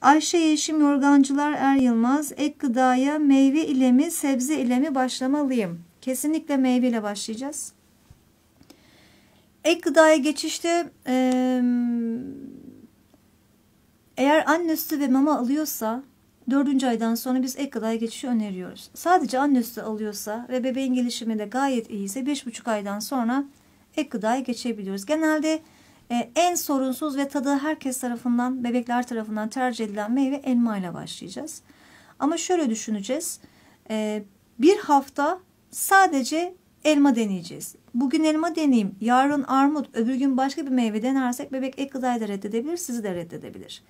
Ayşe Yeşim Yorgancılar Er Yılmaz ek gıdaya meyve ile mi sebze ile mi başlamalıyım? Kesinlikle meyve ile başlayacağız. Ek gıdaya geçişte eğer anne sütü ve mama alıyorsa dördüncü aydan sonra biz ek gıdaya geçişi öneriyoruz. Sadece anne sütü alıyorsa ve bebeğin gelişimi de gayet iyiyse beş buçuk aydan sonra ek gıdaya geçebiliyoruz. Genelde e, en sorunsuz ve tadı herkes tarafından, bebekler tarafından tercih edilen meyve elma ile başlayacağız. Ama şöyle düşüneceğiz. E, bir hafta sadece elma deneyeceğiz. Bugün elma deneyeyim, yarın armut, öbür gün başka bir meyve denersek bebek ek gıdayı da reddedebilir, sizi de reddedebilir.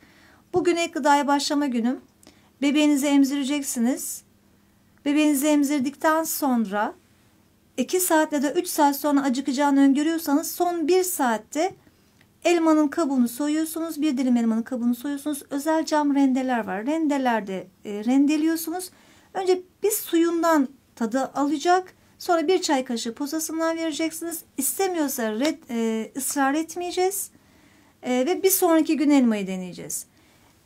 Bugün ek gıdaya başlama günüm. Bebeğinizi emzireceksiniz. Bebeğinizi emzirdikten sonra 2 saatle de 3 saat sonra acıkacağını öngörüyorsanız son 1 saatte Elmanın kabuğunu soyuyorsunuz. Bir dilim elmanın kabuğunu soyuyorsunuz. Özel cam rendeler var. Rendelerde e, rendeliyorsunuz. Önce bir suyundan tadı alacak. Sonra bir çay kaşığı posasından vereceksiniz. İstemiyorsa red, e, ısrar etmeyeceğiz. E, ve bir sonraki gün elmayı deneyeceğiz.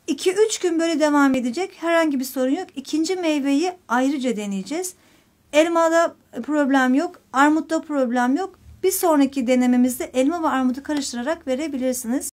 2-3 gün böyle devam edecek. Herhangi bir sorun yok. İkinci meyveyi ayrıca deneyeceğiz. Elmada problem yok. Armutta problem yok. Bir sonraki denememizde elma ve armutu karıştırarak verebilirsiniz.